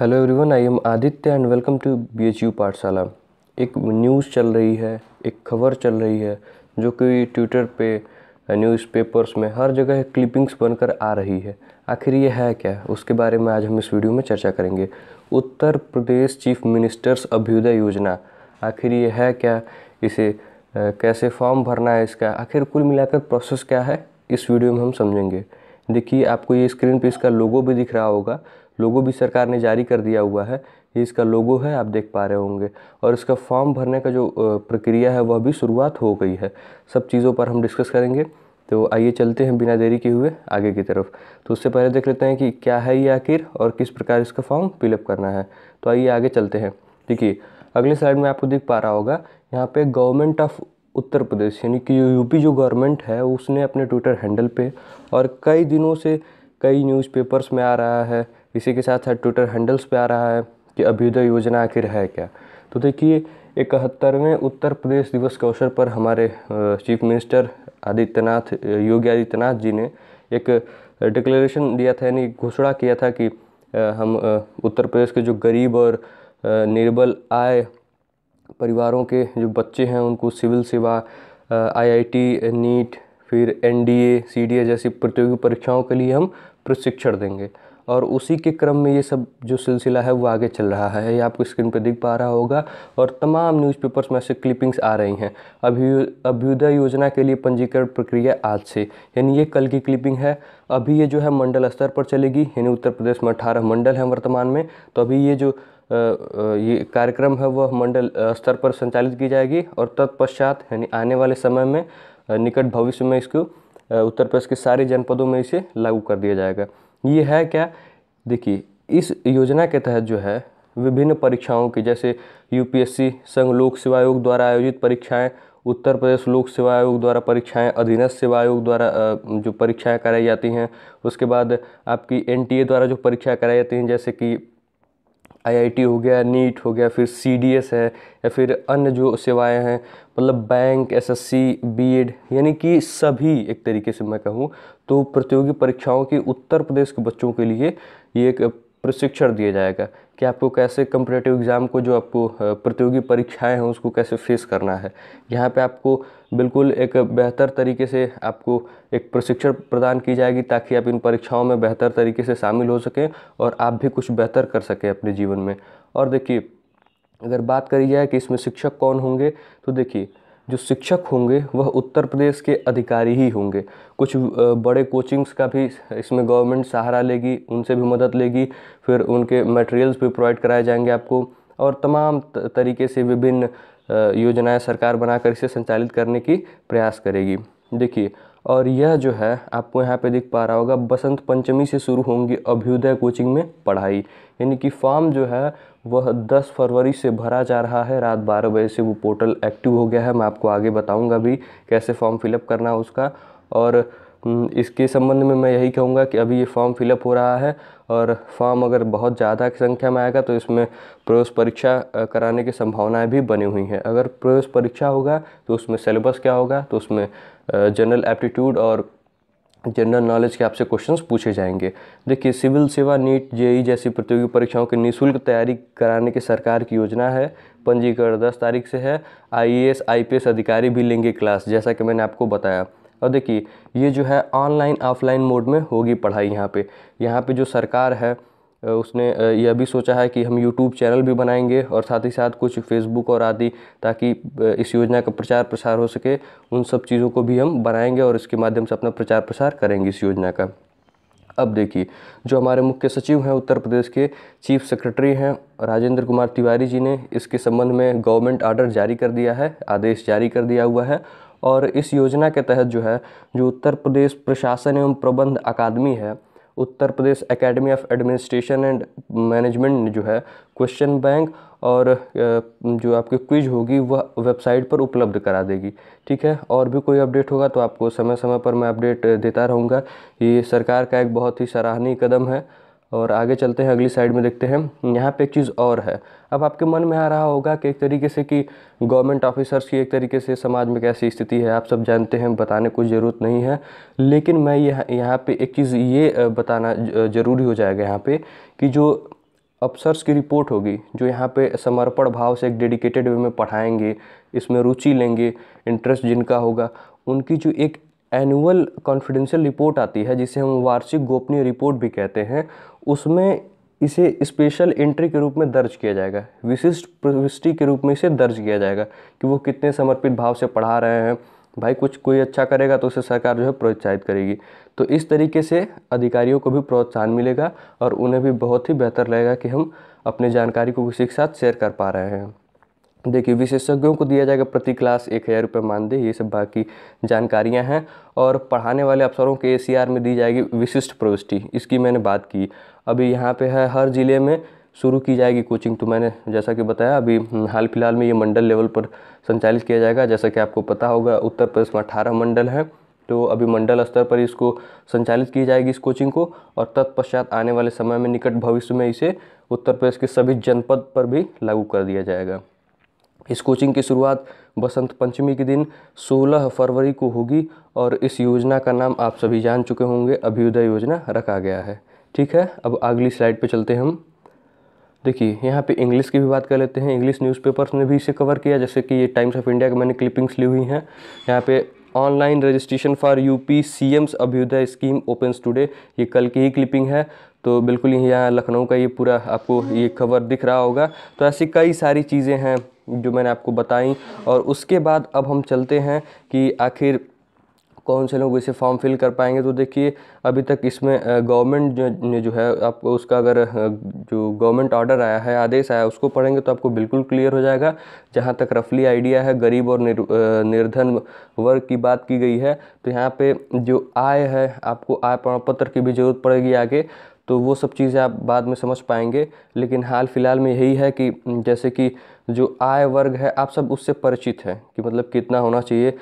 hello everyone I am Aditya and welcome to BHU Pathshala एक news चल रही है एक खबर चल रही है जो कि ट्विटर पे न्यूज़पेपर्स में हर जगह क्लिपिंग्स बनकर आ रही है आखिर ये है क्या उसके बारे में आज हम इस वीडियो में चर्चा करेंगे उत्तर प्रदेश चीफ मिनिस्टर्स अभ्युदय योजना आखिर ये है क्या इसे कैसे फॉर्म भरना है इसका आखिर कुल मिलाकर प्रोसेस क्या है इस वीडियो में हम समझेंगे देखिए आपको ये स्क्रीन पे इसका लोगो भी दिख रहा होगा लोगो भी सरकार ने जारी कर दिया हुआ है ये इसका लोगो है आप देख पा रहे होंगे और इसका फॉर्म भरने का जो प्रक्रिया है वह भी शुरुआत हो गई है सब चीज़ों पर हम डिस्कस करेंगे तो आइए चलते हैं बिना देरी के हुए आगे की तरफ तो उससे पहले देख लेते हैं कि क्या है ये आखिर और किस प्रकार इसका फॉर्म फिलअप करना है तो आइए आगे चलते हैं देखिए अगले स्लाइड में आपको देख पा रहा होगा यहाँ पे गवर्नमेंट ऑफ उत्तर प्रदेश यानी कि यूपी जो गवर्नमेंट है उसने अपने ट्विटर हैंडल पे और कई दिनों से कई न्यूज़पेपर्स में आ रहा है इसी के साथ साथ ट्विटर हैंडल्स पे आ रहा है कि अभ्युदय योजना आखिर है क्या तो देखिए इकहत्तरवें उत्तर प्रदेश दिवस के अवसर पर हमारे चीफ मिनिस्टर आदित्यनाथ योगी आदित्यनाथ जी ने एक डिक्लेरेशन दिया था यानी घोषणा किया था कि हम उत्तर प्रदेश के जो गरीब और निर्बल आय परिवारों के जो बच्चे हैं उनको सिविल सेवा आईआईटी नीट फिर एनडीए सीडीए जैसी प्रतियोगी परीक्षाओं के लिए हम प्रशिक्षण देंगे और उसी के क्रम में ये सब जो सिलसिला है वो आगे चल रहा है ये आपको स्क्रीन पर दिख पा रहा होगा और तमाम न्यूज़पेपर्स में से क्लिपिंग्स आ रही हैं अभ्यु अभ्युदय योजना के लिए पंजीकरण प्रक्रिया आज से यानी ये कल की क्लिपिंग है अभी ये जो है मंडल स्तर पर चलेगी यानी उत्तर प्रदेश में अठारह मंडल हैं वर्तमान में तो अभी ये जो ये कार्यक्रम है वह मंडल स्तर पर संचालित की जाएगी और तत्पश्चात यानी आने वाले समय में निकट भविष्य में इसको उत्तर प्रदेश के सारे जनपदों में इसे लागू कर दिया जाएगा ये है क्या देखिए इस योजना के तहत जो है विभिन्न परीक्षाओं की जैसे यूपीएससी संघ लोक सेवा आयोग द्वारा आयोजित परीक्षाएं उत्तर प्रदेश लोक सेवा आयोग द्वारा परीक्षाएं अधीनस्थ सेवा आयोग द्वारा जो परीक्षाएं कराई जाती हैं उसके बाद आपकी एनटीए द्वारा जो परीक्षाएं कराई जाती हैं जैसे कि आईआईटी हो गया नीट हो गया फिर सीडीएस है या फिर अन्य जो सेवाएं हैं मतलब बैंक एसएससी बीएड यानी कि सभी एक तरीके से मैं कहूँ तो प्रतियोगी परीक्षाओं की उत्तर प्रदेश के बच्चों के लिए ये एक प्रशिक्षण दिया जाएगा कि आपको कैसे कंपटेटिव एग्ज़ाम को जो आपको प्रतियोगी परीक्षाएं हैं उसको कैसे फेस करना है यहाँ पे आपको बिल्कुल एक बेहतर तरीके से आपको एक प्रशिक्षण प्रदान की जाएगी ताकि आप इन परीक्षाओं में बेहतर तरीके से शामिल हो सकें और आप भी कुछ बेहतर कर सकें अपने जीवन में और देखिए अगर बात करी जाए कि इसमें शिक्षक कौन होंगे तो देखिए जो शिक्षक होंगे वह उत्तर प्रदेश के अधिकारी ही होंगे कुछ बड़े कोचिंग्स का भी इसमें गवर्नमेंट सहारा लेगी उनसे भी मदद लेगी फिर उनके मटेरियल्स भी प्रोवाइड कराए जाएंगे आपको और तमाम तरीके से विभिन्न योजनाएं सरकार बनाकर इसे संचालित करने की प्रयास करेगी देखिए और यह जो है आपको यहाँ पे दिख पा रहा होगा बसंत पंचमी से शुरू होंगी अभ्युदय कोचिंग में पढ़ाई यानी कि फॉर्म जो है वह 10 फरवरी से भरा जा रहा है रात बारह बजे से वो पोर्टल एक्टिव हो गया है मैं आपको आगे बताऊंगा भी कैसे फॉर्म फिलअप करना है उसका और इसके संबंध में मैं यही कहूँगा कि अभी ये फॉर्म फिलअप हो रहा है और फॉर्म अगर बहुत ज़्यादा संख्या में आएगा तो इसमें प्रवेश परीक्षा कराने की संभावनाएं भी बनी हुई हैं अगर प्रवेश परीक्षा होगा तो उसमें सिलेबस क्या होगा तो उसमें जनरल एप्टीट्यूड और जनरल नॉलेज के आपसे क्वेश्चंस पूछे जाएंगे देखिए सिविल सेवा नीट जेई जैसी प्रतियोगी परीक्षाओं की निःशुल्क तैयारी कराने की सरकार की योजना है पंजीकरण दस तारीख से है आईएएस आईपीएस अधिकारी भी लेंगे क्लास जैसा कि मैंने आपको बताया और देखिए ये जो है ऑनलाइन ऑफलाइन मोड में होगी पढ़ाई यहाँ पे यहाँ पे जो सरकार है उसने यह भी सोचा है कि हम यूट्यूब चैनल भी बनाएंगे और साथ ही साथ कुछ फेसबुक और आदि ताकि इस योजना का प्रचार प्रसार हो सके उन सब चीज़ों को भी हम बनाएंगे और इसके माध्यम से अपना प्रचार प्रसार करेंगे इस योजना का अब देखिए जो हमारे मुख्य सचिव हैं उत्तर प्रदेश के चीफ सेक्रेटरी हैं राजेंद्र कुमार तिवारी जी ने इसके संबंध में गवर्नमेंट आर्डर जारी कर दिया है आदेश जारी कर दिया हुआ है और इस योजना के तहत जो है जो उत्तर प्रदेश प्रशासन एवं प्रबंध अकादमी है Uttar Pradesh academy of administration and management जो है क्वेश्चन बैंक और जो आपकी क्विज होगी वह वेबसाइट पर उपलब्ध करा देगी ठीक है और भी कोई अपडेट होगा तो आपको समय समय पर मैं अपडेट देता रहूँगा ये सरकार का एक बहुत ही सराहनीय कदम है और आगे चलते हैं अगली साइड में देखते हैं यहाँ पे एक चीज़ और है अब आपके मन में आ रहा होगा कि एक तरीके से कि गवर्नमेंट ऑफिसर्स की एक तरीके से समाज में कैसी स्थिति है आप सब जानते हैं बताने को ज़रूरत नहीं है लेकिन मैं यहाँ यहाँ पे एक चीज़ ये बताना ज़रूरी हो जाएगा यहाँ पे कि जो अफसर्स की रिपोर्ट होगी जो यहाँ पे समर्पण भाव से एक डेडिकेटेड वे में पढ़ाएंगे इसमें रुचि लेंगे इंटरेस्ट जिनका होगा उनकी जो एक एनुअल कॉन्फिडेंशियल रिपोर्ट आती है जिसे हम वार्षिक गोपनीय रिपोर्ट भी कहते हैं उसमें इसे स्पेशल एंट्री के रूप में दर्ज किया जाएगा विशिष्ट प्रविष्टि के रूप में इसे दर्ज किया जाएगा कि वो कितने समर्पित भाव से पढ़ा रहे हैं भाई कुछ कोई अच्छा करेगा तो उसे सरकार जो है प्रोत्साहित करेगी तो इस तरीके से अधिकारियों को भी प्रोत्साहन मिलेगा और उन्हें भी बहुत ही बेहतर लगेगा कि हम अपनी जानकारी को किसी के साथ शेयर कर पा रहे हैं देखिए विशेषज्ञों को दिया जाएगा प्रति क्लास एक हज़ार रुपये मानदेय ये सब बाकी जानकारियां हैं और पढ़ाने वाले अफसरों के ए में दी जाएगी विशिष्ट प्रविष्टि इसकी मैंने बात की अभी यहाँ पे है हर ज़िले में शुरू की जाएगी कोचिंग तो मैंने जैसा कि बताया अभी हाल फिलहाल में ये मंडल लेवल पर संचालित किया जाएगा जैसा कि आपको पता होगा उत्तर प्रदेश में अठारह मंडल हैं तो अभी मंडल स्तर पर इसको संचालित की जाएगी इस कोचिंग को और तत्पश्चात आने वाले समय में निकट भविष्य में इसे उत्तर प्रदेश के सभी जनपद पर भी लागू कर दिया जाएगा इस कोचिंग की शुरुआत बसंत पंचमी के दिन 16 फरवरी को होगी और इस योजना का नाम आप सभी जान चुके होंगे अभ्युदय योजना रखा गया है ठीक है अब अगली स्लाइड पे चलते हैं हम देखिए यहाँ पे इंग्लिश की भी बात कर लेते हैं इंग्लिश न्यूज़पेपर्स ने भी इसे कवर किया जैसे कि ये टाइम्स ऑफ इंडिया की मैंने क्लिपिंग्स ली हुई हैं यहाँ पे online registration for U P Abhyudaya scheme open today ये कल की ही क्लिपिंग है तो बिल्कुल यहाँ लखनऊ का ये पूरा आपको ये खबर दिख रहा होगा तो ऐसी कई सारी चीज़ें हैं जो मैंने आपको बताई और उसके बाद अब हम चलते हैं कि आखिर कौन से लोग इसे फॉर्म फिल कर पाएंगे तो देखिए अभी तक इसमें गवर्नमेंट ने जो है आपको उसका अगर जो गवर्नमेंट ऑर्डर आया है आदेश आया है उसको पढ़ेंगे तो आपको बिल्कुल क्लियर हो जाएगा जहाँ तक रफली आइडिया है गरीब और निर, निर्धन वर्ग की बात की गई है तो यहाँ पे जो आय है आपको आय प्रमाण पत्र की भी ज़रूरत पड़ेगी आगे तो वो सब चीज़ें आप बाद में समझ पाएंगे लेकिन हाल फिलहाल में यही है कि जैसे कि जो आय वर्ग है आप सब उससे परिचित हैं कि मतलब कितना होना चाहिए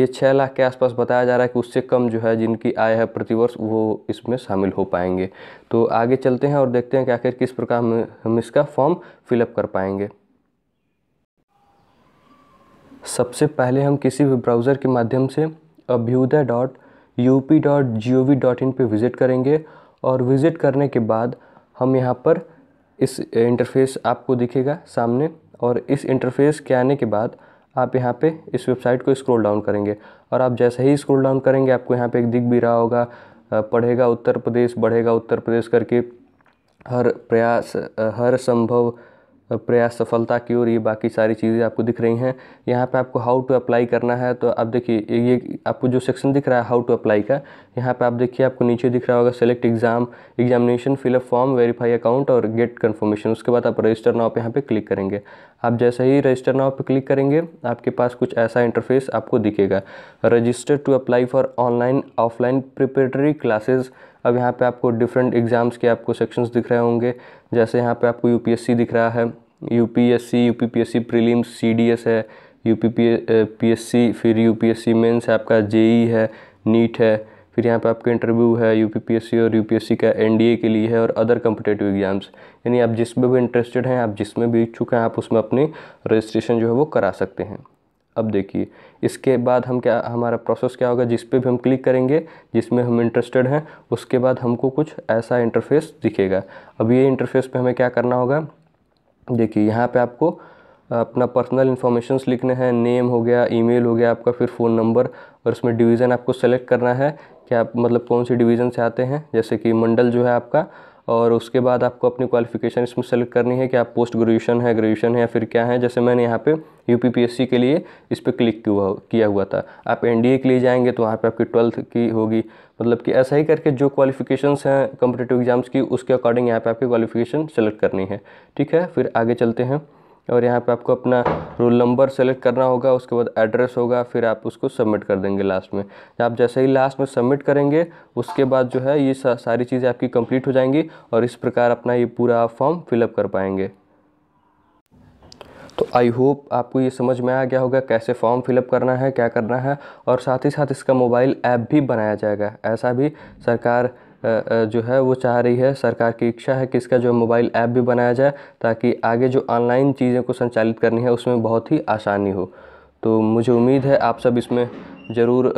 ये छः लाख के आसपास बताया जा रहा है कि उससे कम जो है जिनकी आय है प्रतिवर्ष वो इसमें शामिल हो पाएंगे तो आगे चलते हैं और देखते हैं कि आखिर किस प्रकार हम इसका फॉर्म फिलअप कर पाएंगे सबसे पहले हम किसी भी ब्राउज़र के माध्यम से Abhyudaya dot U P dot G O V dot in पर विज़िट करेंगे और विज़िट करने के बाद हम यहाँ पर इस इंटरफेस आपको दिखेगा सामने और इस इंटरफेस के आने के बाद आप यहाँ पे इस वेबसाइट को स्क्रॉल डाउन करेंगे और आप जैसे ही स्क्रॉल डाउन करेंगे आपको यहाँ पे एक दिख भी रहा होगा पढ़ेगा उत्तर प्रदेश बढ़ेगा उत्तर प्रदेश करके हर प्रयास हर संभव प्रयास सफलता की ओर ये बाकी सारी चीज़ें आपको दिख रही हैं यहाँ पे आपको हाउ टू अप्लाई करना है तो आप देखिए ये आपको जो सेक्शन दिख रहा है हाउ टू अप्लाई का यहाँ पे आप देखिए आपको नीचे दिख रहा होगा select exam examination fill up form verify account और गेट कन्फर्मेशन उसके बाद आप रजिस्टर नाव पर यहाँ पर क्लिक करेंगे आप जैसे ही रजिस्टर नाव पर क्लिक करेंगे आपके पास कुछ ऐसा इंटरफेस आपको दिखेगा register to apply for online offline preparatory classes अब यहाँ पे आपको डिफरेंट एग्ज़ाम्स के आपको सेक्शंस दिख रहे होंगे जैसे यहाँ पे आपको यूपीएससी दिख रहा है यूपीएससी यूपीपीएससी प्रीलिम्स सीडीएस है यूपीपीएससी फिर यूपीएससी मेंस है आपका जेई e है नीट है फिर यहाँ पे आपके इंटरव्यू है यूपीपीएससी और यूपीएससी का एनडीए के लिए है और अदर कम्पिटेटिव एग्ज़ाम्स यानी आप जिसमें भी इंटरेस्टेड हैं आप जिसमें भी इच्छुक हैं आप उसमें अपनी रजिस्ट्रेशन जो है वो करा सकते हैं अब देखिए इसके बाद हम क्या हमारा प्रोसेस क्या होगा जिस पे भी हम क्लिक करेंगे जिसमें हम इंटरेस्टेड हैं उसके बाद हमको कुछ ऐसा इंटरफेस दिखेगा अब ये इंटरफेस पे हमें क्या करना होगा देखिए यहाँ पे आपको अपना पर्सनल इन्फॉर्मेशन लिखने हैं नेम हो गया ईमेल हो गया आपका फिर फ़ोन नंबर और इसमें डिवीज़न आपको सेलेक्ट करना है कि आप मतलब कौन सी डिवीज़न से आते हैं जैसे कि मंडल जो है आपका और उसके बाद आपको अपनी क्वालिफ़िकेशन इसमें सेलेक्ट करनी है कि आप पोस्ट ग्रेजुएशन है ग्रेजुएशन है या फिर क्या है जैसे मैंने यहाँ पे यू के लिए इस पर क्लिक किया हुआ था आप एन के लिए जाएंगे तो वहाँ पर आपकी ट्वेल्थ की होगी मतलब कि ऐसा ही करके जो क्वालिफ़िकेशंस हैं कम्पिटेटिव एग्ज़ाम्स की उसके अकॉर्डिंग यहाँ पर आपकी क्वालिफ़िकेशन सेलेक्ट करनी है ठीक है फिर आगे चलते हैं और यहाँ पे आपको अपना रोल नंबर सेलेक्ट करना होगा उसके बाद एड्रेस होगा फिर आप उसको सबमिट कर देंगे लास्ट में आप जैसे ही लास्ट में सबमिट करेंगे उसके बाद जो है ये सारी चीज़ें आपकी कंप्लीट हो जाएंगी और इस प्रकार अपना ये पूरा फॉर्म फिलअप कर पाएंगे तो आई होप आपको ये समझ में आ गया होगा कैसे फॉर्म फिलअप करना है क्या करना है और साथ ही साथ इसका मोबाइल ऐप भी बनाया जाएगा ऐसा भी सरकार जो है वो चाह रही है सरकार की इच्छा है कि इसका जो मोबाइल ऐप भी बनाया जाए ताकि आगे जो ऑनलाइन चीज़ों को संचालित करनी है उसमें बहुत ही आसानी हो तो मुझे उम्मीद है आप सब इसमें ज़रूर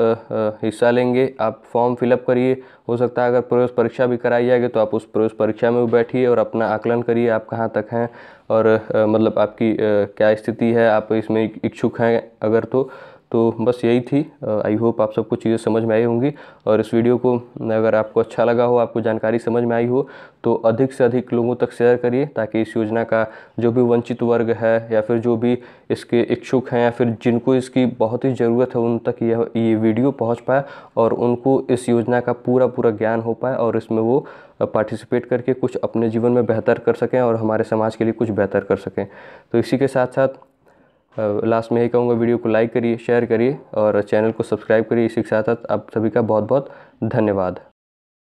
हिस्सा लेंगे आप फॉर्म फिलअप करिए हो सकता है अगर प्रवेश परीक्षा भी कराई जाएगी तो आप उस प्रवेश परीक्षा में भी बैठिए और अपना आकलन करिए आप कहाँ तक हैं और मतलब आपकी क्या स्थिति है आप इसमें इच्छुक हैं अगर तो तो बस यही थी आई होप आप सबको चीज़ें समझ में आई होंगी और इस वीडियो को अगर आपको अच्छा लगा हो आपको जानकारी समझ में आई हो तो अधिक से अधिक लोगों तक शेयर करिए ताकि इस योजना का जो भी वंचित वर्ग है या फिर जो भी इसके इच्छुक हैं या फिर जिनको इसकी बहुत ही ज़रूरत है उन तक यह ये वीडियो पहुँच पाए और उनको इस योजना का पूरा पूरा ज्ञान हो पाए और इसमें वो पार्टिसिपेट करके कुछ अपने जीवन में बेहतर कर सकें और हमारे समाज के लिए कुछ बेहतर कर सकें तो इसी के साथ साथ लास्ट में यही कहूँगा वीडियो को लाइक करिए शेयर करिए और चैनल को सब्सक्राइब करिए इसी के साथ साथ आप सभी का बहुत बहुत धन्यवाद